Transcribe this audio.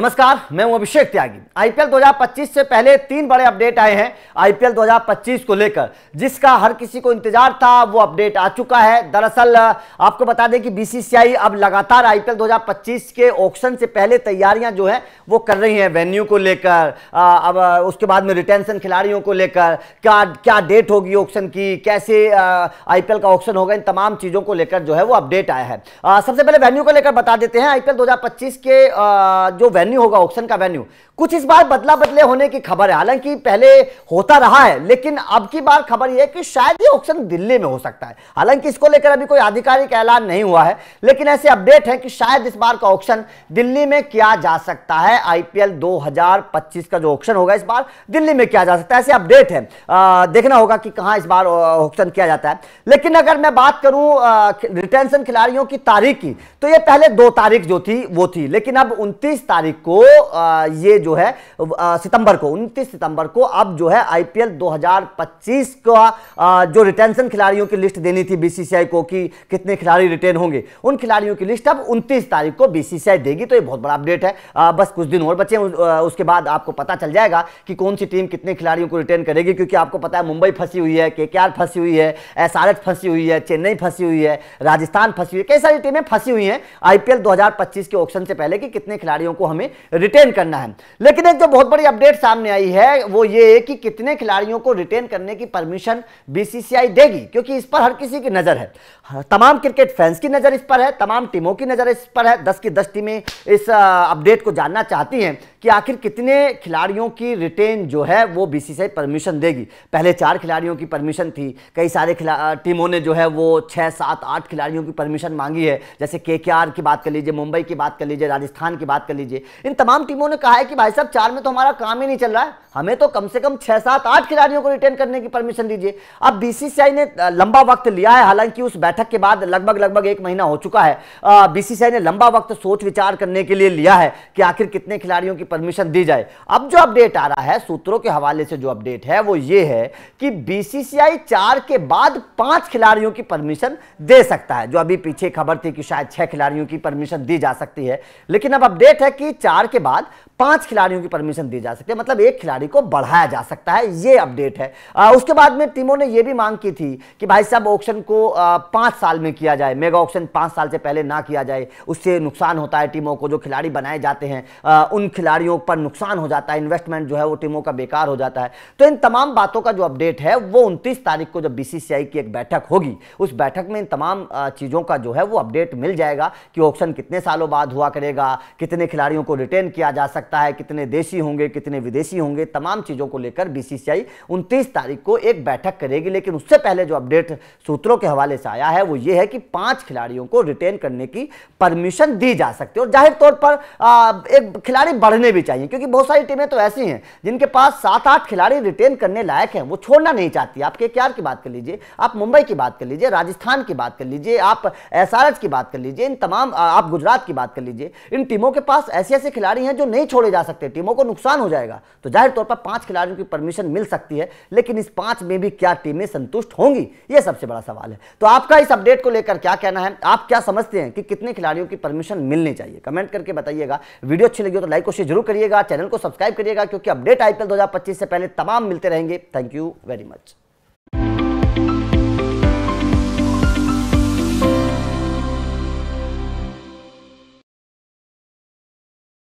नमस्कार मैं हूं अभिषेक त्यागी आईपीएल 2025 से पहले तीन बड़े अपडेट आए हैं आईपीएल 2025 को लेकर जिसका हर किसी को इंतजार था वो अपडेट आ चुका है दरअसल आपको बता दें कि बीसीसीआई अब लगातार आईपीएल 2025 के ऑक्शन से पहले तैयारियां जो है वो कर रही हैं वेन्यू को लेकर अब उसके बाद में रिटेंशन खिलाड़ियों को लेकर क्या क्या डेट होगी ऑप्शन की कैसे आई का ऑप्शन होगा इन तमाम चीज़ों को लेकर जो है वो अपडेट आया है सबसे पहले वेन्यू को लेकर बता देते हैं आईपीएल 2025 के जो वेन्यू वेन्यू होगा ऑक्शन का वेन्यू कुछ इस बार बदला बदले होने की खबर है हालांकि पहले होता रहा है लेकिन अब की बार खबर यह है कि शायद ये ऑक्शन दिल्ली में हो सकता है हालांकि इसको लेकर अभी कोई आधिकारिक ऐलान नहीं हुआ है लेकिन ऐसे अपडेट है कि शायद इस बार का ऑप्शन दिल्ली में किया जा सकता है आईपीएल दो का जो ऑप्शन होगा इस बार दिल्ली में किया जा सकता है ऐसे अपडेट है देखना होगा कि कहां इस बार ऑप्शन किया जाता है लेकिन अगर मैं बात करूं रिटेंशन खिलाड़ियों की तारीख की तो यह पहले दो तारीख जो थी वो थी लेकिन अब उनतीस तारीख तारीख को ये जो है सितंबर को 29 सितंबर को अब जो है आईपीएल 2025 का जो रिटेंशन खिलाड़ियों की लिस्ट देनी थी बीसीसीआई को कि कितने खिलाड़ी रिटेन होंगे उन खिलाड़ियों की लिस्ट अब 29 तारीख को बीसीसीआई देगी तो ये बहुत बड़ा अपडेट है बस कुछ दिन और बचे उसके बाद आपको पता चल जाएगा कि कौन सी टीम कितने खिलाड़ियों को रिटेन करेगी क्योंकि आपको पता है मुंबई फंसी हुई है के फंसी हुई है एस फंसी हुई है चेन्नई फंसी हुई है राजस्थान फंसी हुई है कई सारी टीमें फंसी हुई हैं आईपीएल दो के ऑप्शन से पहले कि कितने खिलाड़ियों को हम हमें रिटेन करना है लेकिन एक जो बहुत बड़ी अपडेट सामने आई है वो ये है कि कितने खिलाड़ियों को रिटेन करने की परमिशन बीसीसीआई देगी क्योंकि इस पर हर किसी की नज़र है हाँ, तमाम क्रिकेट फैंस की नज़र इस पर है तमाम टीमों की नज़र इस पर है दस की दस टीमें इस अपडेट को जानना चाहती हैं कि आखिर कितने खिलाड़ियों की रिटेन जो है वो बीसीसीआई परमिशन देगी पहले चार खिलाड़ियों की परमिशन थी कई सारे टीमों ने जो है वो छः सात आठ खिलाड़ियों की परमिशन मांगी है जैसे के की बात कर लीजिए मुंबई की बात कर लीजिए राजस्थान की बात कर लीजिए इन तमाम टीमों ने कहा है कि भाई साहब चार में तो हमारा काम ही नहीं चल रहा है हमें तो कम से कम छह सात आठ खिलाड़ियों को रिटेन करने की परमिशन दीजिए अब बीसीसीआई ने लंबा वक्त लिया है हालांकि उस बैठक के बाद लगभग लगभग एक महीना हो चुका है बीसीसीआई ने लंबा वक्त सोच विचार करने के लिए लिया है कि आखिर कितने खिलाड़ियों की परमिशन दी जाए अब जो अपडेट आ रहा है सूत्रों के हवाले से जो अपडेट है वो ये है कि बीसीसीआई चार के बाद पांच खिलाड़ियों की परमिशन दे सकता है जो अभी पीछे खबर थी कि शायद छह खिलाड़ियों की परमिशन दी जा सकती है लेकिन अब अपडेट है कि चार के बाद पांच खिलाड़ियों की परमिशन दी जा सकती है मतलब एक खिलाड़ी को बढ़ाया जा सकता है ये अपडेट है आ, उसके बाद में टीमों ने ये भी मांग की थी कि भाई साहब ऑक्शन को आ, पाँच साल में किया जाए मेगा ऑक्शन पाँच साल से पहले ना किया जाए उससे नुकसान होता है टीमों को जो खिलाड़ी बनाए जाते हैं आ, उन खिलाड़ियों पर नुकसान हो जाता है इन्वेस्टमेंट जो है वो टीमों का बेकार हो जाता है तो इन तमाम बातों का जो अपडेट है वो उनतीस तारीख को जब बी की एक बैठक होगी उस बैठक में इन तमाम चीज़ों का जो है वो अपडेट मिल जाएगा कि ऑक्शन कितने सालों बाद हुआ करेगा कितने खिलाड़ियों को रिटेन किया जा सकता है कितने देशी होंगे कितने विदेशी होंगे तमाम चीज़ों को लेकर बीसीसीआई 29 तारीख को एक बैठक करेगी लेकिन उससे पहले जो अपडेट सूत्रों के हवाले से आया है वो ये है कि पांच खिलाड़ियों को रिटेन करने की परमिशन दी जा सकती है और जाहिर तौर पर एक खिलाड़ी बढ़ने भी चाहिए क्योंकि बहुत सारी टीमें तो ऐसी हैं जिनके पास सात आठ खिलाड़ी रिटेन करने लायक है वो छोड़ना नहीं चाहती आप के की बात कर लीजिए आप मुंबई की बात कर लीजिए राजस्थान की बात कर लीजिए आप एस की बात कर लीजिए इन तमाम आप गुजरात की बात कर लीजिए इन टीमों के पास ऐसे ऐसे खिलाड़ी हैं जो नहीं छोड़े जा सकते टीमों को नुकसान हो जाएगा तो जाहिर तौर पर पांच खिलाड़ियों की परमिशन मिल सकती है लेकिन इस पांच में भी क्या टीमें संतुष्ट होंगी यह सबसे बड़ा सवाल है तो आपका इस अपडेट को लेकर क्या कहना है आप क्या समझते हैं कि कितने खिलाड़ियों की परमिशन मिलनी चाहिए कमेंट करके बताइएगा वीडियो अच्छी लगी तो लाइक और शेयर जरूर करिएगा चैनल को सब्सक्राइब करिएगा क्योंकि अपडेट आईपीएल दो से पहले तमाम मिलते रहेंगे थैंक यू वेरी मच